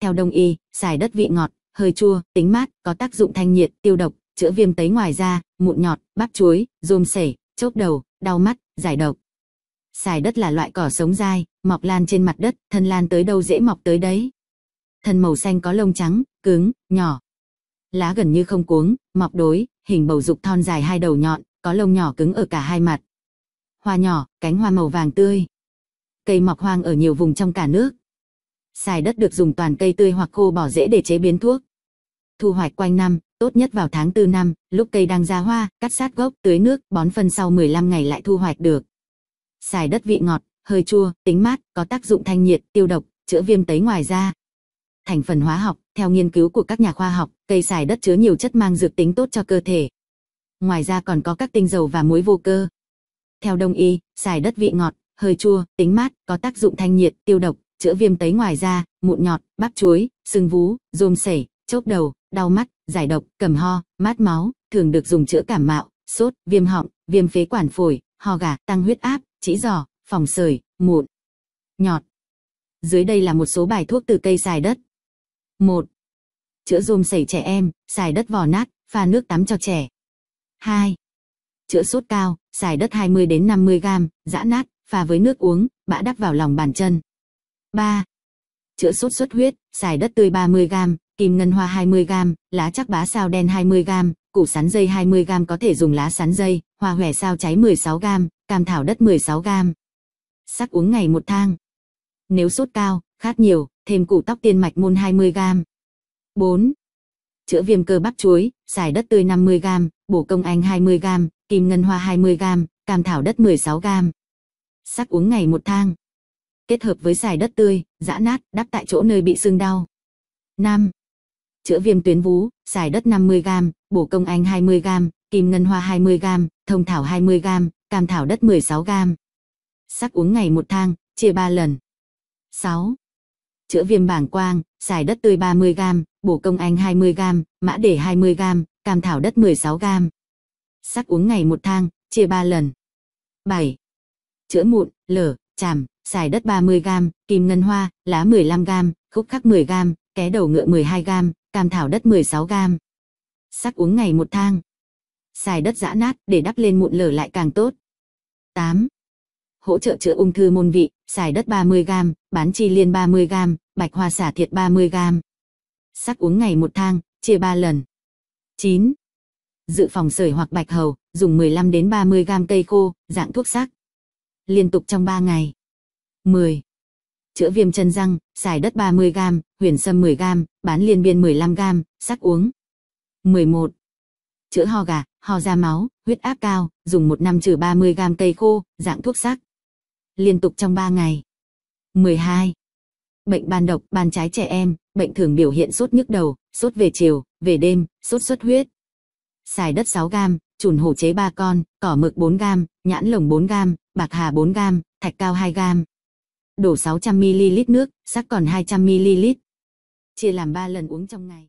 Theo đông y, xài đất vị ngọt, hơi chua, tính mát, có tác dụng thanh nhiệt, tiêu độc, chữa viêm tấy ngoài da, mụn nhọt, bắp chuối, rôm sể, chốc đầu, đau mắt, giải độc. Xài đất là loại cỏ sống dai, mọc lan trên mặt đất, thân lan tới đâu dễ mọc tới đấy. Thân màu xanh có lông trắng, cứng, nhỏ. Lá gần như không cuống, mọc đối, hình bầu dục thon dài hai đầu nhọn, có lông nhỏ cứng ở cả hai mặt. Hoa nhỏ, cánh hoa màu vàng tươi. Cây mọc hoang ở nhiều vùng trong cả nước, Xài đất được dùng toàn cây tươi hoặc khô bỏ rễ để chế biến thuốc. Thu hoạch quanh năm, tốt nhất vào tháng 4 năm, lúc cây đang ra hoa, cắt sát gốc, tưới nước, bón phân sau 15 ngày lại thu hoạch được. Xài đất vị ngọt, hơi chua, tính mát, có tác dụng thanh nhiệt, tiêu độc, chữa viêm tấy ngoài da. Thành phần hóa học, theo nghiên cứu của các nhà khoa học, cây xài đất chứa nhiều chất mang dược tính tốt cho cơ thể. Ngoài ra còn có các tinh dầu và muối vô cơ. Theo đông y, xài đất vị ngọt, hơi chua, tính mát, có tác dụng thanh nhiệt, tiêu độc, chữa viêm tấy ngoài da, mụn nhọt, bắp chuối, sưng vú, rôm sẩy, chốc đầu, đau mắt, giải độc, cầm ho, mát máu, thường được dùng chữa cảm mạo, sốt, viêm họng, viêm phế quản phổi, ho gà, tăng huyết áp, chỉ giò, phòng sởi, mụn, nhọt. Dưới đây là một số bài thuốc từ cây xài đất. 1. Chữa rôm sẩy trẻ em, xài đất vò nát, pha nước tắm cho trẻ. 2. Chữa sốt cao, xài đất 20 đến 50 g, giã nát, pha với nước uống, bã đắp vào lòng bàn chân. 3. Chữa sốt xuất huyết, xài đất tươi 30g, kim ngân hoa 20g, lá chắc bá sao đen 20g, củ sắn dây 20g có thể dùng lá sắn dây, hoa hòe sao cháy 16g, cam thảo đất 16g. Sắc uống ngày một thang. Nếu sốt cao, khát nhiều, thêm củ tóc tiên mạch môn 20g. 4. Chữa viêm cơ bắp chuối, xài đất tươi 50g, bổ công anh 20g, kim ngân hoa 20g, cam thảo đất 16g. Sắc uống ngày một thang kết hợp với xài đất tươi, giã nát, đắp tại chỗ nơi bị sưng đau. 5. Chữa viêm tuyến vú, xài đất 50g, bổ công anh 20g, kim ngân hoa 20g, thông thảo 20g, cam thảo đất 16g. Sắc uống ngày một thang, chia 3 lần. 6. Chữa viêm bảng quang, xài đất tươi 30g, bổ công anh 20g, mã để 20g, cam thảo đất 16g. Sắc uống ngày một thang, chia 3 lần. 7. Chữa mụn, lở, chàm, xài đất 30 gram, kim ngân hoa, lá 15 gram, khúc khắc 10 gram, ké đầu ngựa 12 gram, cam thảo đất 16 gram. Sắc uống ngày một thang. Xài đất giã nát để đắp lên mụn lở lại càng tốt. 8. Hỗ trợ chữa ung thư môn vị, xài đất 30 gram, bán chi liên 30 gram, bạch hoa xả thiệt 30 gram. Sắc uống ngày một thang, chia 3 lần. 9. Dự phòng sởi hoặc bạch hầu, dùng 15 đến 30 gram cây khô, dạng thuốc sắc. Liên tục trong 3 ngày. 10. Chữa viêm chân răng, xài đất 30g, huyền sâm 10g, bán liên biên 15g, sắc uống. 11. Chữa ho gà, ho ra máu, huyết áp cao, dùng 1 năm trừ 30g cây khô, dạng thuốc sắc. Liên tục trong 3 ngày. 12. Bệnh ban độc, ban trái trẻ em, bệnh thường biểu hiện sốt nhức đầu, sốt về chiều, về đêm, sốt xuất huyết. Xài đất 6g, chùn hổ chế 3 con, cỏ mực 4g, nhãn lồng 4g, bạc hà 4g, thạch cao 2g đổ 600ml nước, sắc còn 200ml. Chia làm 3 lần uống trong ngày.